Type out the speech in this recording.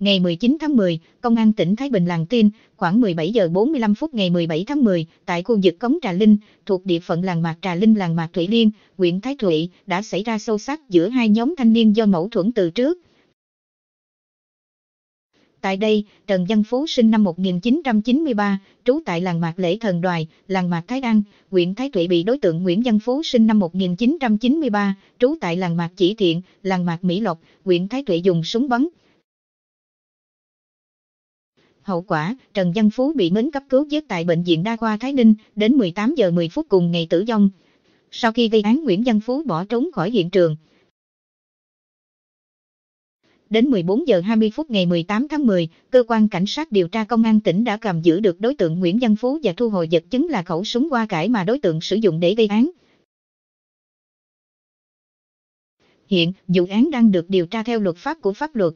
Ngày 19 tháng 10, Công an tỉnh Thái Bình làng tin, khoảng 17 giờ 45 phút ngày 17 tháng 10, tại khu vực Cống Trà Linh, thuộc địa phận làng Mạc Trà Linh làng Mạc Thủy Liên, huyện Thái Thụy, đã xảy ra sâu sát giữa hai nhóm thanh niên do mâu thuẫn từ trước. Tại đây, Trần Văn Phú sinh năm 1993, trú tại làng Mạc Lễ Thần Đoài, làng Mạc Thái An, huyện Thái Thụy bị đối tượng Nguyễn Văn Phú sinh năm 1993, trú tại làng Mạc Chỉ Thiện, làng Mạc Mỹ Lộc, huyện Thái Thụy dùng súng bắn. Hậu quả, Trần Văn Phú bị mến cấp cứu giết tại bệnh viện Đa khoa Thái Ninh, đến 18 giờ 10 phút cùng ngày tử vong. Sau khi gây án Nguyễn Văn Phú bỏ trốn khỏi hiện trường. Đến 14 giờ 20 phút ngày 18 tháng 10, cơ quan cảnh sát điều tra công an tỉnh đã cầm giữ được đối tượng Nguyễn Văn Phú và thu hồi vật chứng là khẩu súng qua cải mà đối tượng sử dụng để gây án. Hiện, vụ án đang được điều tra theo luật pháp của pháp luật.